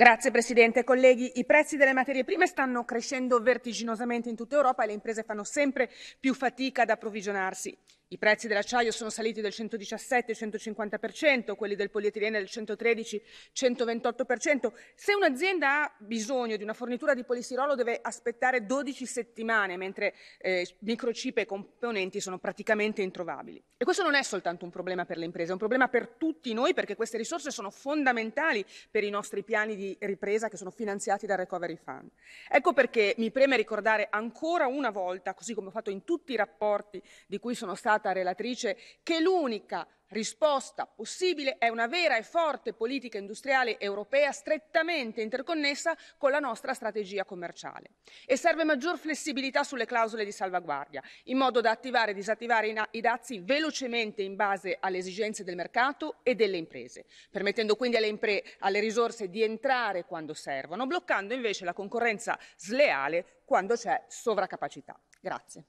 Grazie Presidente. Colleghi, i prezzi delle materie prime stanno crescendo vertiginosamente in tutta Europa e le imprese fanno sempre più fatica ad approvvigionarsi. I prezzi dell'acciaio sono saliti del 117-150%, quelli del polietilene del 113-128%. Se un'azienda ha bisogno di una fornitura di polistirolo deve aspettare 12 settimane, mentre eh, microchip e componenti sono praticamente introvabili. E questo non è soltanto un problema per le imprese, è un problema per tutti noi perché queste risorse sono fondamentali per i nostri piani di ripresa che sono finanziati dal Recovery Fund. Ecco perché mi preme ricordare ancora una volta, così come ho fatto in tutti i rapporti di cui sono stato citata relatrice, che l'unica risposta possibile è una vera e forte politica industriale europea strettamente interconnessa con la nostra strategia commerciale. E serve maggior flessibilità sulle clausole di salvaguardia, in modo da attivare e disattivare i dazi velocemente in base alle esigenze del mercato e delle imprese, permettendo quindi alle, impre- alle risorse di entrare quando servono, bloccando invece la concorrenza sleale quando c'è sovraccapacità. Grazie.